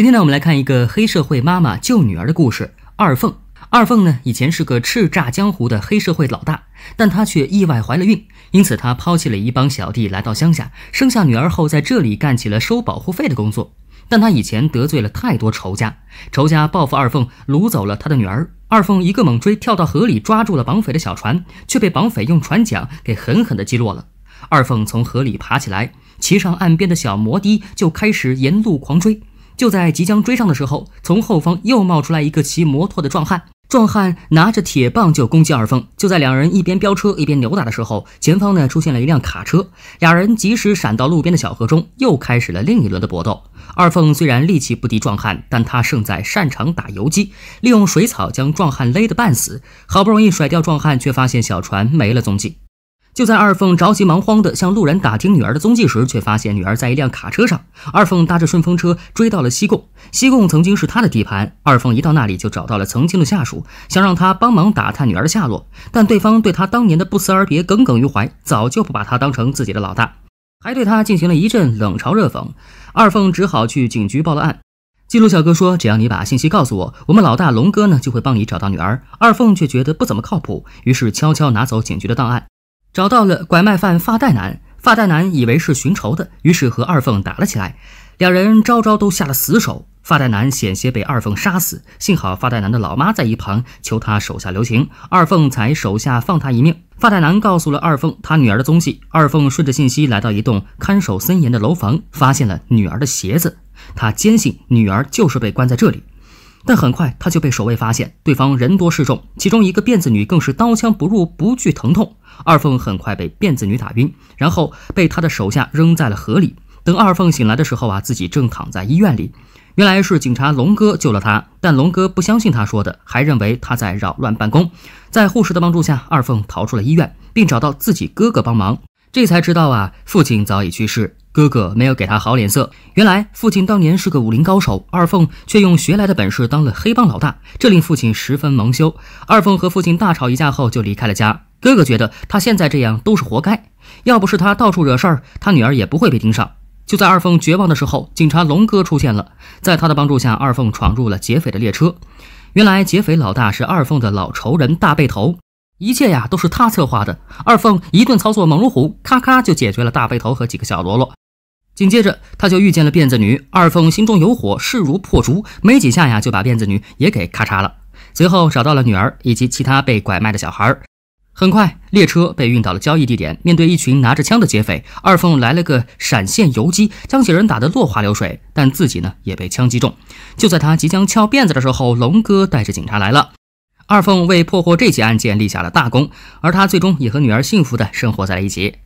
今天呢，我们来看一个黑社会妈妈救女儿的故事。二凤，二凤呢，以前是个叱咤江湖的黑社会老大，但她却意外怀了孕，因此她抛弃了一帮小弟，来到乡下，生下女儿后，在这里干起了收保护费的工作。但她以前得罪了太多仇家，仇家报复二凤，掳走了她的女儿。二凤一个猛追，跳到河里抓住了绑匪的小船，却被绑匪用船桨给狠狠的击落了。二凤从河里爬起来，骑上岸边的小摩的，就开始沿路狂追。就在即将追上的时候，从后方又冒出来一个骑摩托的壮汉。壮汉拿着铁棒就攻击二凤。就在两人一边飙车一边扭打的时候，前方呢出现了一辆卡车。俩人及时闪到路边的小河中，又开始了另一轮的搏斗。二凤虽然力气不敌壮汉，但他胜在擅长打游击，利用水草将壮汉勒得半死。好不容易甩掉壮汉，却发现小船没了踪迹。就在二凤着急忙慌地向路人打听女儿的踪迹时，却发现女儿在一辆卡车上。二凤搭着顺风车追到了西贡。西贡曾经是他的地盘，二凤一到那里就找到了曾经的下属，想让他帮忙打探女儿的下落。但对方对他当年的不辞而别耿耿于怀，早就不把他当成自己的老大，还对他进行了一阵冷嘲热讽。二凤只好去警局报了案。记录小哥说：“只要你把信息告诉我，我们老大龙哥呢就会帮你找到女儿。”二凤却觉得不怎么靠谱，于是悄悄拿走警局的档案。找到了拐卖犯发带男，发带男以为是寻仇的，于是和二凤打了起来，两人招招都下了死手，发带男险些被二凤杀死，幸好发带男的老妈在一旁求他手下留情，二凤才手下放他一命。发带男告诉了二凤他女儿的踪迹，二凤顺着信息来到一栋看守森严的楼房，发现了女儿的鞋子，他坚信女儿就是被关在这里。但很快他就被守卫发现，对方人多势众，其中一个辫子女更是刀枪不入，不惧疼痛。二凤很快被辫子女打晕，然后被他的手下扔在了河里。等二凤醒来的时候啊，自己正躺在医院里，原来是警察龙哥救了他。但龙哥不相信他说的，还认为他在扰乱办公。在护士的帮助下，二凤逃出了医院，并找到自己哥哥帮忙。这才知道啊，父亲早已去世，哥哥没有给他好脸色。原来父亲当年是个武林高手，二凤却用学来的本事当了黑帮老大，这令父亲十分蒙羞。二凤和父亲大吵一架后就离开了家。哥哥觉得他现在这样都是活该，要不是他到处惹事儿，他女儿也不会被盯上。就在二凤绝望的时候，警察龙哥出现了，在他的帮助下，二凤闯入了劫匪的列车。原来劫匪老大是二凤的老仇人，大背头。一切呀都是他策划的。二凤一顿操作猛如虎，咔咔就解决了大背头和几个小喽啰。紧接着，他就遇见了辫子女。二凤心中有火，势如破竹，没几下呀就把辫子女也给咔嚓了。随后找到了女儿以及其他被拐卖的小孩。很快，列车被运到了交易地点。面对一群拿着枪的劫匪，二凤来了个闪现游击，将几人打得落花流水，但自己呢也被枪击中。就在他即将翘辫子的时候，龙哥带着警察来了。二凤为破获这起案件立下了大功，而她最终也和女儿幸福的生活在了一起。